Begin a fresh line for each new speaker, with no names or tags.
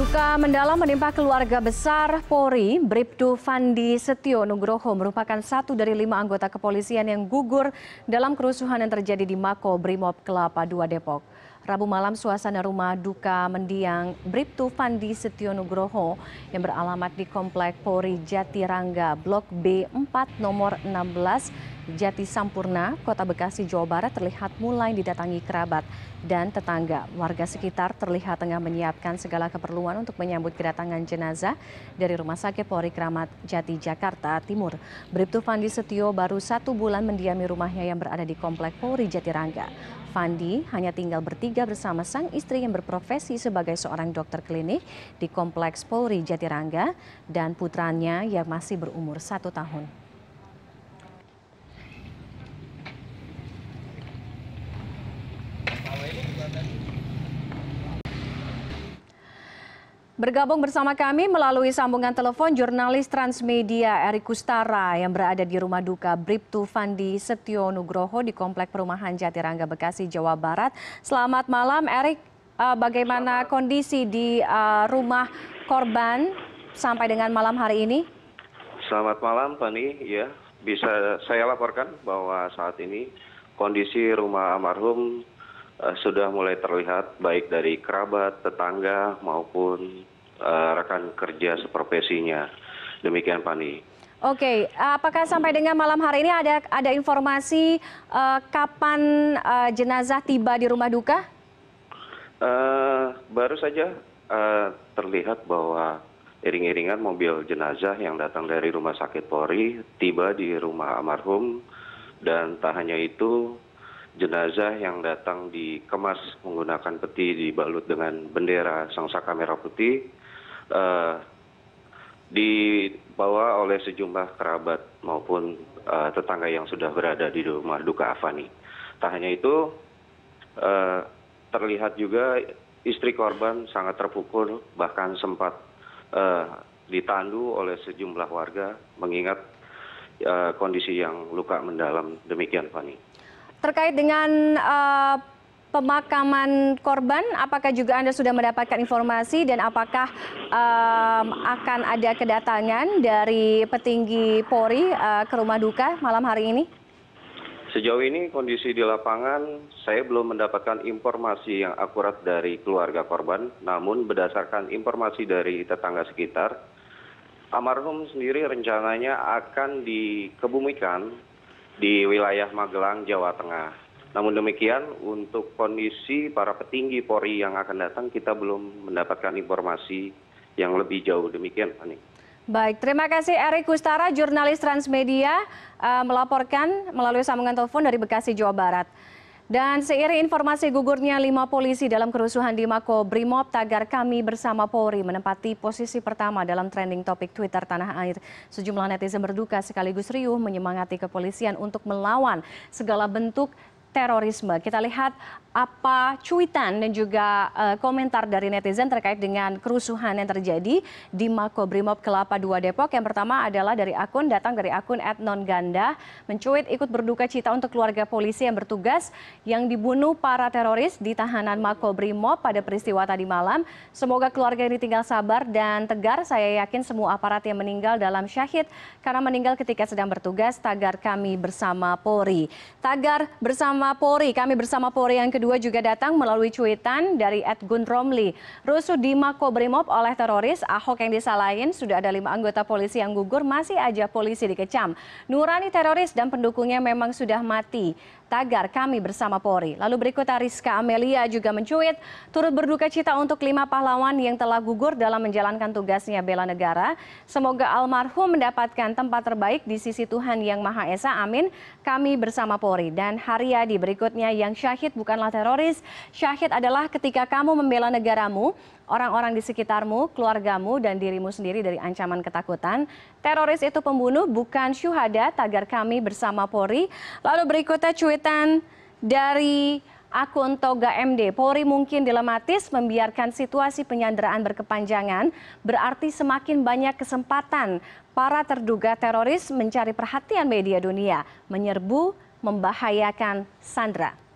Duka mendalam menimpa keluarga besar Polri, Bribtu Fandi Setio Nugroho merupakan satu dari lima anggota kepolisian yang gugur dalam kerusuhan yang terjadi di Mako Brimob Kelapa II Depok. Rabu malam suasana rumah duka mendiang Briptu Fandi Setionugroho yang beralamat di Komplek Polri Jatirangga, Blok B4 nomor 16 Jati Sampurna, Kota Bekasi, Jawa Barat terlihat mulai didatangi kerabat dan tetangga. Warga sekitar terlihat tengah menyiapkan segala keperluan untuk menyambut kedatangan jenazah dari Rumah Sakit Polri Kramat Jati, Jakarta Timur. Briptu Fandi Setio baru satu bulan mendiami rumahnya yang berada di Komplek Polri Jatirangga. Fandi hanya tinggal bertiga tiga bersama sang istri yang berprofesi sebagai seorang dokter klinik di Kompleks Polri Jatirangga dan putranya yang masih berumur satu tahun. Bergabung bersama kami melalui sambungan telepon jurnalis Transmedia Eri Kustara yang berada di rumah duka Bribtu Fandi Setio Nugroho di Komplek Perumahan Jatirangga Bekasi, Jawa Barat. Selamat malam Erik, eh, bagaimana Selamat. kondisi di eh, rumah korban sampai dengan malam hari ini?
Selamat malam Fani, ya bisa saya laporkan bahwa saat ini kondisi rumah almarhum Eh, sudah mulai terlihat baik dari kerabat tetangga maupun eh, rekan kerja seprofesinya demikian Pani.
Oke, apakah sampai dengan malam hari ini ada ada informasi uh, kapan uh, jenazah tiba di rumah duka?
Uh, baru saja uh, terlihat bahwa iring-iringan mobil jenazah yang datang dari rumah sakit Polri tiba di rumah almarhum dan tak hanya itu jenazah yang datang dikemas menggunakan peti dibalut dengan bendera Sang Saka merah putih eh, dibawa oleh sejumlah kerabat maupun eh, tetangga yang sudah berada di rumah duka Avani. Tak hanya itu, eh, terlihat juga istri korban sangat terpukul bahkan sempat ditandu oleh sejumlah warga mengingat kondisi yang luka mendalam demikian Fani
terkait dengan eh, pemakaman korban, apakah juga Anda sudah mendapatkan informasi dan apakah um, akan ada kedatangan dari petinggi Polri uh, ke rumah duka malam hari ini?
Sejauh ini kondisi di lapangan saya belum mendapatkan informasi yang akurat dari keluarga korban, namun berdasarkan informasi dari tetangga sekitar, amarhum sendiri rencananya akan dikebumikan di wilayah Magelang, Jawa Tengah. Namun demikian, untuk kondisi para petinggi Polri yang akan datang, kita belum mendapatkan informasi yang lebih jauh. Demikian, Fani.
Baik, terima kasih Erik Kustara, jurnalis Transmedia, eh, melaporkan melalui sambungan telepon dari Bekasi, Jawa Barat. Dan seiring informasi gugurnya lima polisi dalam kerusuhan di Mako Brimob, tagar kami bersama Polri menempati posisi pertama dalam trending topik Twitter tanah air. Sejumlah netizen berduka sekaligus riuh menyemangati kepolisian untuk melawan segala bentuk terorisme. Kita lihat apa cuitan dan juga uh, komentar dari netizen terkait dengan kerusuhan yang terjadi di Makobrimob Kelapa 2 Depok. Yang pertama adalah dari akun datang dari akun @nonganda mencuit ikut berduka cita untuk keluarga polisi yang bertugas yang dibunuh para teroris di tahanan Makobrimob pada peristiwa tadi malam. Semoga keluarga ini tinggal sabar dan tegar. Saya yakin semua aparat yang meninggal dalam syahid karena meninggal ketika sedang bertugas. Tagar kami bersama Polri. Tagar bersama bersama Polri, kami bersama Polri yang kedua juga datang melalui cuitan dari Ed Gun Romli. Rusuh di Makobrimob oleh teroris, Ahok yang disalahin, sudah ada lima anggota polisi yang gugur, masih aja polisi dikecam. Nurani teroris dan pendukungnya memang sudah mati tagar kami bersama Polri. Lalu berikut Rizka Amelia juga mencuit, turut berduka cita untuk lima pahlawan yang telah gugur dalam menjalankan tugasnya bela negara. Semoga almarhum mendapatkan tempat terbaik di sisi Tuhan Yang Maha Esa. Amin. Kami bersama Polri. Dan Haryadi berikutnya yang syahid bukanlah teroris. Syahid adalah ketika kamu membela negaramu, orang-orang di sekitarmu, keluargamu, dan dirimu sendiri dari ancaman ketakutan. Teroris itu pembunuh, bukan syuhada, tagar kami bersama Polri. Lalu berikutnya cuit cuitan dari akun Toga MD. Polri mungkin dilematis membiarkan situasi penyanderaan berkepanjangan, berarti semakin banyak kesempatan para terduga teroris mencari perhatian media dunia, menyerbu, membahayakan Sandra.